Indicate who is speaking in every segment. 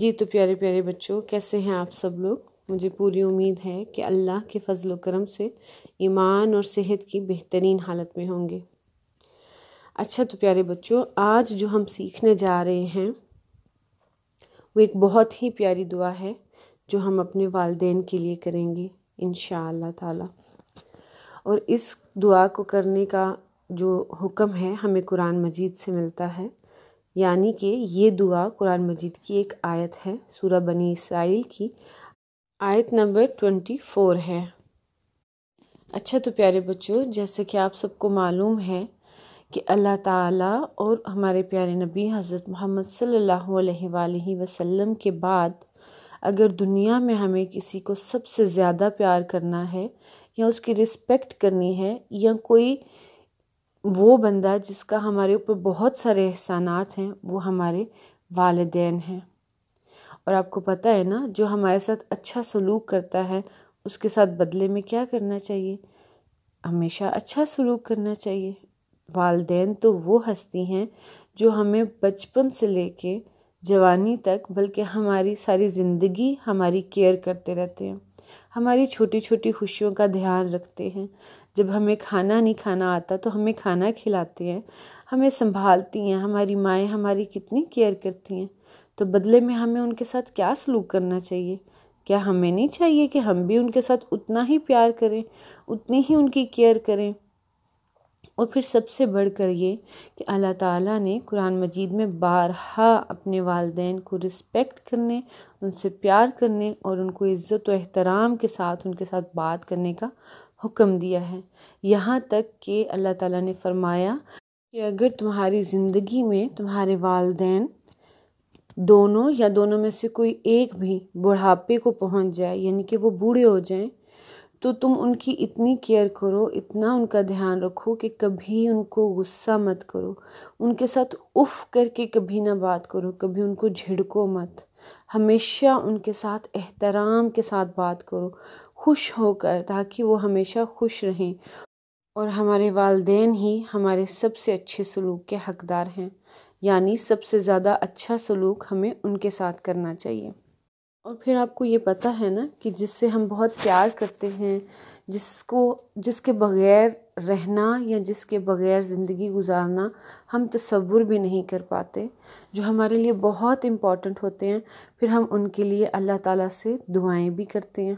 Speaker 1: جی تو پیارے پیارے بچوں کیسے ہیں آپ سب لوگ مجھے پوری امید ہے کہ اللہ کے فضل و کرم سے ایمان اور صحت کی بہترین حالت میں ہوں گے اچھا تو پیارے بچوں آج جو ہم سیکھنے جا رہے ہیں وہ ایک بہت ہی پیاری دعا ہے جو ہم اپنے والدین کے لیے کریں گے ان شاء اللہ تعالیٰ اور اس دعا کو کرنے کا جو حکم ہے ہمیں قرآن مجید سے ملتا ہے یعنی کہ یہ دعا قرآن مجید کی ایک آیت ہے سورہ بنی اسرائیل کی آیت نمبر ٹونٹی فور ہے اچھا تو پیارے بچوں جیسے کہ آپ سب کو معلوم ہے کہ اللہ تعالیٰ اور ہمارے پیارے نبی حضرت محمد صلی اللہ علیہ وآلہ وسلم کے بعد اگر دنیا میں ہمیں کسی کو سب سے زیادہ پیار کرنا ہے یا اس کی رسپیکٹ کرنی ہے یا کوئی وہ بندہ جس کا ہمارے اوپر بہت سارے احسانات ہیں وہ ہمارے والدین ہیں اور آپ کو پتہ ہے نا جو ہمارے ساتھ اچھا سلوک کرتا ہے اس کے ساتھ بدلے میں کیا کرنا چاہیے ہمیشہ اچھا سلوک کرنا چاہیے والدین تو وہ ہستی ہیں جو ہمیں بچپن سے لے کے جوانی تک بلکہ ہماری ساری زندگی ہماری کیئر کرتے رہتے ہیں ہماری چھوٹی چھوٹی خوشیوں کا دھیان رکھتے ہیں جب ہمیں کھانا نہیں کھانا آتا تو ہمیں کھانا کھلاتے ہیں ہمیں سنبھالتی ہیں ہماری مائیں ہماری کتنی کیئر کرتی ہیں تو بدلے میں ہمیں ان کے ساتھ کیا سلوک کرنا چاہیے کیا ہمیں نہیں چاہیے کہ ہم بھی ان کے ساتھ اتنا ہی پیار کریں اتنی ہی ان کی کیئر کریں اور پھر سب سے بڑھ کر یہ کہ اللہ تعالیٰ نے قرآن مجید میں بارہا اپنے والدین کو رسپیکٹ کرنے ان سے پیار کرنے اور ان کو عزت و احترام کے ساتھ ان کے ساتھ بات کرنے کا حکم دیا ہے یہاں تک کہ اللہ تعالیٰ نے فرمایا کہ اگر تمہاری زندگی میں تمہارے والدین دونوں یا دونوں میں سے کوئی ایک بھی بڑھاپے کو پہنچ جائے یعنی کہ وہ بوڑھے ہو جائیں تو تم ان کی اتنی کیئر کرو اتنا ان کا دھیان رکھو کہ کبھی ان کو غصہ مت کرو ان کے ساتھ اف کر کے کبھی نہ بات کرو کبھی ان کو جھڑکو مت ہمیشہ ان کے ساتھ احترام کے ساتھ بات کرو خوش ہو کر تاکہ وہ ہمیشہ خوش رہیں اور ہمارے والدین ہی ہمارے سب سے اچھے سلوک کے حقدار ہیں یعنی سب سے زیادہ اچھا سلوک ہمیں ان کے ساتھ کرنا چاہیے اور پھر آپ کو یہ پتہ ہے نا کہ جس سے ہم بہت پیار کرتے ہیں جس کو جس کے بغیر رہنا یا جس کے بغیر زندگی گزارنا ہم تصور بھی نہیں کر پاتے جو ہمارے لیے بہت امپورٹنٹ ہوتے ہیں پھر ہم ان کے لیے اللہ تعالیٰ سے دعائیں بھی کرتے ہیں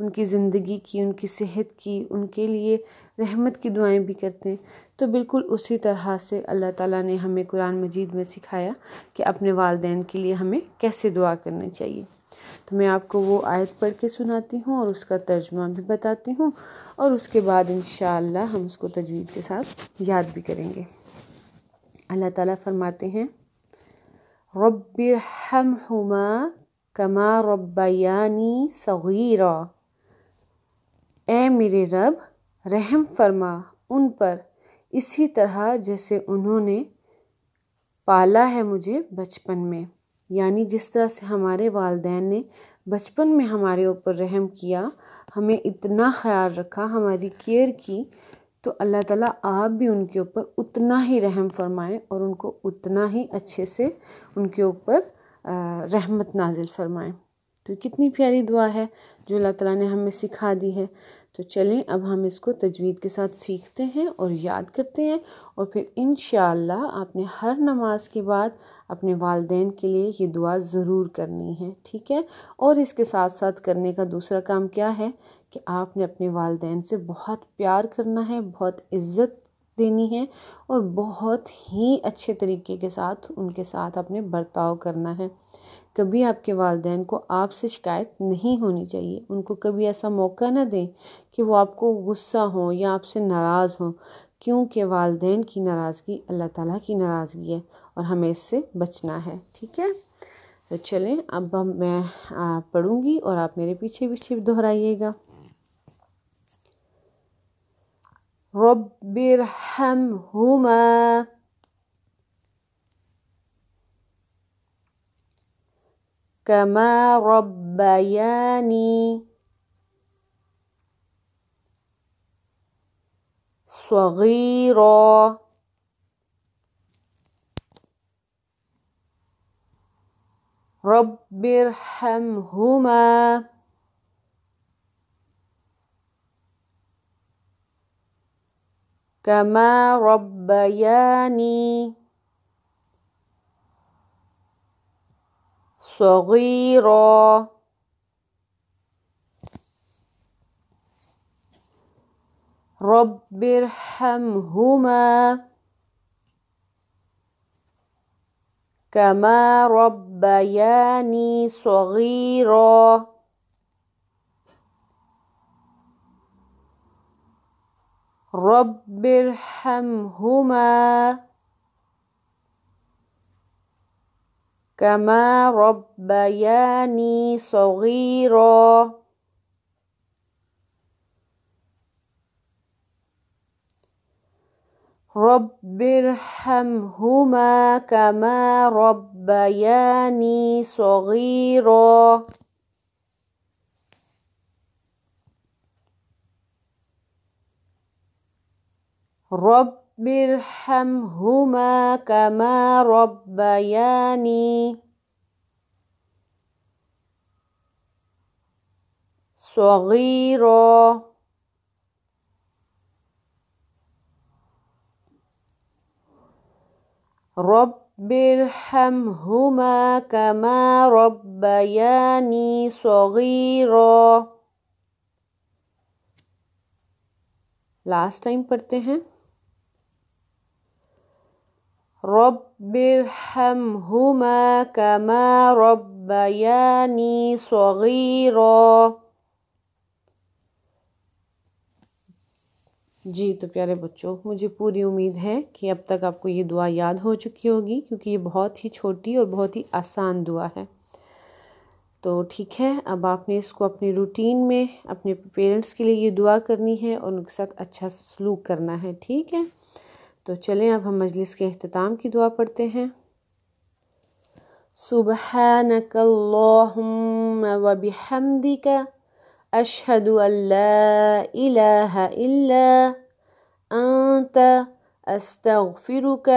Speaker 1: ان کی زندگی کی ان کی صحت کی ان کے لیے رحمت کی دعائیں بھی کرتے ہیں تو بالکل اسی طرح سے اللہ تعالیٰ نے ہمیں قرآن مجید میں سکھایا کہ اپنے والدین کے لیے ہمیں کیسے دعا کرنی چاہیے تو میں آپ کو وہ آیت پڑھ کے سناتی ہوں اور اس کا ترجمہ بھی بتاتی ہوں اور اس کے بعد انشاءاللہ ہم اس کو تجوید کے ساتھ یاد بھی کریں گے اللہ تعالیٰ فرماتے ہیں رب ہما کما ربیانی صغیرہ اے میرے رب رحم فرما ان پر اسی طرح جیسے انہوں نے پالا ہے مجھے بچپن میں یعنی جس طرح سے ہمارے والدین نے بچپن میں ہمارے اوپر رحم کیا ہمیں اتنا خیال رکھا ہماری کیئر کی تو اللہ تعالیٰ آپ بھی ان کے اوپر اتنا ہی رحم فرمائیں اور ان کو اتنا ہی اچھے سے ان کے اوپر رحمت نازل فرمائیں تو کتنی پیاری دعا ہے جو اللہ تعالیٰ نے ہمیں سکھا دی ہے تو چلیں اب ہم اس کو تجوید کے ساتھ سیکھتے ہیں اور یاد کرتے ہیں اور پھر انشاءاللہ آپ نے ہر نماز کے بعد اپنے والدین کے لیے یہ دعا ضرور کرنی ہے ٹھیک ہے اور اس کے ساتھ ساتھ کرنے کا دوسرا کام کیا ہے کہ آپ نے اپنے والدین سے بہت پیار کرنا ہے بہت عزت دینی ہے اور بہت ہی اچھے طریقے کے ساتھ ان کے ساتھ اپنے برتاؤ کرنا ہے کبھی آپ کے والدین کو آپ سے شکایت نہیں ہونی چاہیے ان کو کبھی ایسا موقع نہ دیں کہ وہ آپ کو غصہ ہوں یا آپ سے ناراض ہوں کیونکہ والدین کی ناراضگی اللہ تعالیٰ کی ناراضگی ہے اور ہمیں اس سے بچنا ہے ٹھیک ہے تو چلیں اب ہم میں پڑھوں گی اور آپ میرے پیچھے بھی دہرائیے گا گا ربرہم ہوما
Speaker 2: كما ربياني صغيرا رب ارحمهما كما ربياني صغيرة رب ارحمهما كما ربياني صغيرا رب ارحمهما كما ربياني صغيرا رب ارحمهما كما ربياني صغيرا رب برحمهما كما ربياني صغيرا رب ارحمهما كما ربياني صغيرا last time पढ़ते हैं رب ارحمهما کما
Speaker 1: ربیانی صغیرا جی تو پیارے بچوں مجھے پوری امید ہے کہ اب تک آپ کو یہ دعا یاد ہو چکی ہوگی کیونکہ یہ بہت ہی چھوٹی اور بہت ہی آسان دعا ہے تو ٹھیک ہے اب آپ نے اس کو اپنی روٹین میں اپنے پیرنٹس کے لیے یہ دعا کرنی ہے اور ان کے ساتھ اچھا سلوک کرنا ہے ٹھیک ہے تو چلیں اب ہم مجلس کے अख्ताम کی دعا پڑھتے ہیں سبحانك اللهم وبحمدك أشهد أن لا
Speaker 2: إله إلا أنت أستغفرك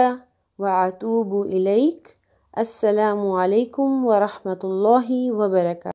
Speaker 2: وأتوب إليك السلام عليكم ورحمة الله وبركاته